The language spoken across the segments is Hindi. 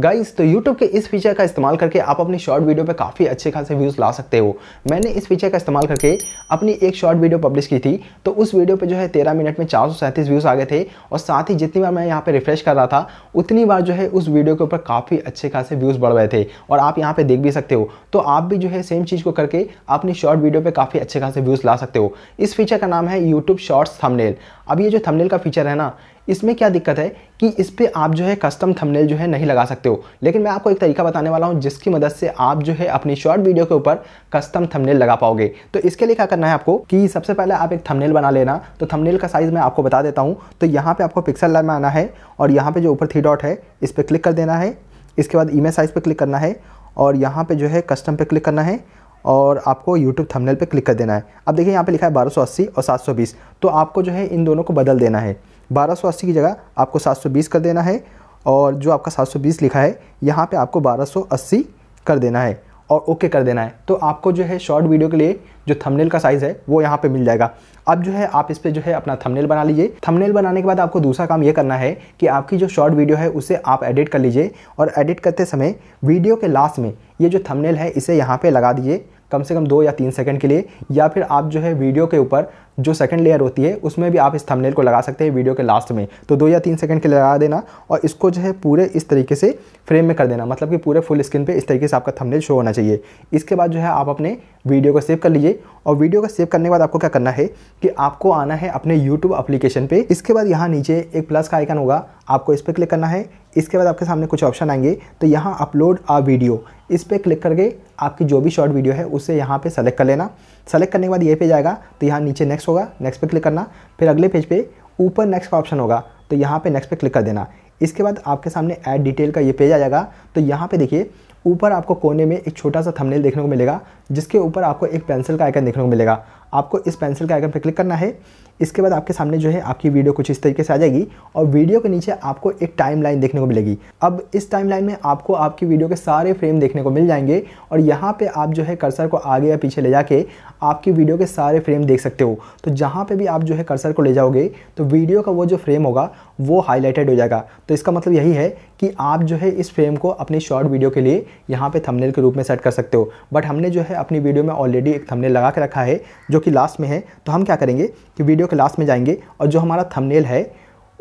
गाइस तो YouTube के इस फीचर का इस्तेमाल करके आप अपनी शॉर्ट वीडियो पे काफ़ी अच्छे खासे व्यूज़ ला सकते हो मैंने इस फीचर का इस्तेमाल करके अपनी एक शॉर्ट वीडियो पब्लिश की थी तो उस वीडियो पे जो है तेरह मिनट में चार व्यूज़ आ गए थे और साथ ही जितनी बार मैं यहाँ पर रिफ्रेश कर रहा था उतनी बार जो है उस वीडियो के ऊपर काफ़ी अच्छे खासे व्यूज़ बढ़ रहे थे और आप यहाँ पर देख भी सकते हो तो आप भी जो है सेम चीज़ को करके अपनी शॉर्ट वीडियो पर काफ़ी अच्छे खासे व्यूज़ ला सकते हो इस फीचर का नाम है यूट्यूब शॉर्ट्स थमनेल अब ये जो थमनेल का फीचर है ना इसमें क्या दिक्कत है कि इस पर आप जो है कस्टम थंबनेल जो है नहीं लगा सकते हो लेकिन मैं आपको एक तरीका बताने वाला हूँ जिसकी मदद से आप जो है अपनी शॉर्ट वीडियो के ऊपर कस्टम थंबनेल लगा पाओगे तो इसके लिए क्या करना है आपको कि सबसे पहले आप एक थंबनेल बना लेना तो थंबनेल का साइज़ मैं आपको बता देता हूँ तो यहाँ पर आपको पिक्सल में आना है और यहाँ पर जो ऊपर थ्री डॉट है इस पर क्लिक कर देना है इसके बाद इमेज साइज़ पर क्लिक करना है और यहाँ पर जो है कस्टम पे क्लिक करना है और आपको YouTube थंबनेल पे क्लिक कर देना है अब देखिए यहाँ पे लिखा है 1280 और 720 तो आपको जो है इन दोनों को बदल देना है बारह सौ अस्सी की जगह आपको सात सौ बीस कर देना है और जो आपका सात सौ बीस लिखा है यहाँ पे आपको बारह सौ अस्सी कर देना है और ओके कर देना है तो आपको जो है शॉर्ट वीडियो के लिए जो थंबनेल का साइज़ है वो यहाँ पे मिल जाएगा अब जो है आप इस पर जो है अपना थंबनेल बना लीजिए थंबनेल बनाने के बाद आपको दूसरा काम ये करना है कि आपकी जो शॉर्ट वीडियो है उसे आप एडिट कर लीजिए और एडिट करते समय वीडियो के लास्ट में ये जो थंबनेल है इसे यहाँ पर लगा दीजिए कम से कम दो या तीन सेकंड के लिए या फिर आप जो है वीडियो के ऊपर जो सेकंड लेयर होती है उसमें भी आप इस थंबनेल को लगा सकते हैं वीडियो के लास्ट में तो दो या तीन सेकंड के लिए लगा देना और इसको जो है पूरे इस तरीके से फ्रेम में कर देना मतलब कि पूरे फुल स्क्रीन पे इस तरीके से आपका थंबनेल शो होना चाहिए इसके बाद जो है आप अपने वीडियो को सेव कर लीजिए और वीडियो को सेव करने के बाद आपको क्या करना है कि आपको आना है अपने यूट्यूब अप्लीकेशन पर इसके बाद यहाँ नीचे एक प्लस का आइकन होगा आपको इस पर क्लिक करना है इसके बाद आपके सामने कुछ ऑप्शन आएंगे तो यहाँ अपलोड आ वीडियो इस पर क्लिक करके आपकी जो भी शॉर्ट वीडियो है उसे यहाँ पे सेलेक्ट कर लेना सेलेक्ट करने के बाद ये पे जाएगा तो यहाँ नीचे नेक्स्ट नेक्स्ट होगा नेक्स्ट पे क्लिक करना फिर अगले पेज पे ऊपर नेक्स्ट का ऑप्शन होगा तो यहाँ पे नेक्स्ट पे क्लिक कर देना इसके बाद आपके सामने ऐड डिटेल का ये पेज आ जाएगा तो यहाँ पे देखिए ऊपर आपको कोने में एक छोटा सा थंबनेल देखने को मिलेगा जिसके ऊपर आपको एक पेंसिल का आइकन देखने को मिलेगा आपको इस पेंसिल के आइकन पर क्लिक करना है इसके बाद आपके सामने जो है आपकी वीडियो कुछ इस तरीके से आ जाएगी और वीडियो के नीचे आपको एक टाइम लाइन देखने को मिलेगी अब इस टाइम लाइन में आपको आपकी वीडियो के सारे फ्रेम देखने को मिल जाएंगे और यहाँ पे आप जो है कर्सर को आगे या पीछे ले जाके आपकी वीडियो के सारे फ्रेम देख सकते हो तो जहाँ पर भी आप जो है कर्सर को ले जाओगे तो वीडियो का वो जो फ्रेम होगा वो हाईलाइटेड हो जाएगा तो इसका मतलब यही है कि आप जो है इस फ्रेम को अपनी शॉर्ट वीडियो के लिए यहाँ पे थंबनेल के रूप में सेट कर सकते हो बट हमने जो है अपनी वीडियो में ऑलरेडी एक थंबनेल लगा के रखा है जो कि लास्ट में है तो हम क्या करेंगे कि वीडियो के लास्ट में जाएंगे और जो हमारा थंबनेल है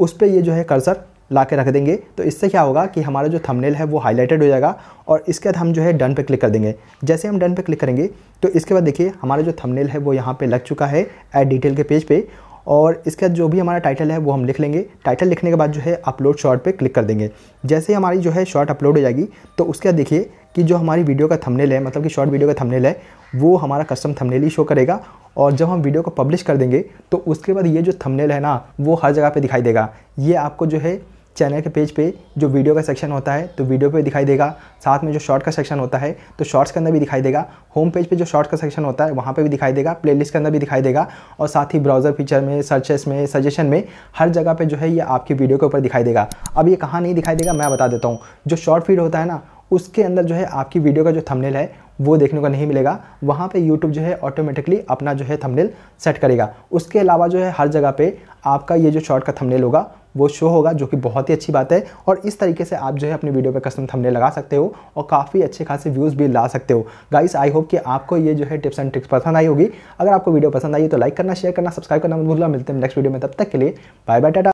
उस पर ये जो है कर्सर ला के रख देंगे तो इससे क्या होगा कि हमारा जो थंबनेल है वो हाईलाइटेड हो जाएगा और इसके बाद हम जो है डन पे क्लिक कर देंगे जैसे हम डन पे क्लिक करेंगे तो इसके बाद देखिए हमारा जो थंबनेल है वो यहाँ पे लग चुका है एड डिटेल के पेज पे और इसका जो भी हमारा टाइटल है वो हम लिख लेंगे टाइटल लिखने के बाद जो है अपलोड शॉर्ट पे क्लिक कर देंगे जैसे हमारी जो है शॉर्ट अपलोड हो जाएगी तो उसके बाद देखिए कि जो हमारी वीडियो का थंबनेल है मतलब कि शॉर्ट वीडियो का थंबनेल है वो हमारा कस्टम थंबनेल ही शो करेगा और जब हम वीडियो को पब्लिश कर देंगे तो उसके बाद ये जो थंबनेल है ना वो हर जगह पर दिखाई देगा ये आपको जो है चैनल के पेज पे जो वीडियो का सेक्शन होता है तो वीडियो पे दिखाई देगा साथ में जो शॉर्ट का सेक्शन होता है तो शॉर्ट्स के अंदर भी दिखाई देगा होम पेज पे जो शॉर्ट का सेक्शन होता है वहाँ पे भी दिखाई देगा प्लेलिस्ट के अंदर भी दिखाई देगा और साथ ही ब्राउज़र फीचर में सर्चेस में सजेशन में हर जगह पर जो है ये आपकी वीडियो के ऊपर दिखाई देगा अब ये कहाँ नहीं दिखाई देगा मैं बता देता हूँ जो शॉर्ट फीड होता है ना उसके अंदर जो है आपकी वीडियो का जो थमनेल है वो देखने को नहीं मिलेगा वहाँ पे YouTube जो है ऑटोमेटिकली अपना जो है थंबनेल सेट करेगा उसके अलावा जो है हर जगह पे आपका ये जो शॉर्ट का थंबनेल होगा वो शो होगा जो कि बहुत ही अच्छी बात है और इस तरीके से आप जो है अपनी वीडियो पर कस्टम थंबनेल लगा सकते हो और काफ़ी अच्छे खासे व्यूज़ भी ला सकते हो गाइस आई होप कि आपको ये जो है टिप्स एंड ट्रिक्स पसंद आई होगी अगर आपको वीडियो पसंद आई तो लाइक करना शेयर करना सब्सक्राइब करना मत भूलना मिलते हैं नेक्स्ट वीडियो में तब तक के लिए बाय बाय टाटा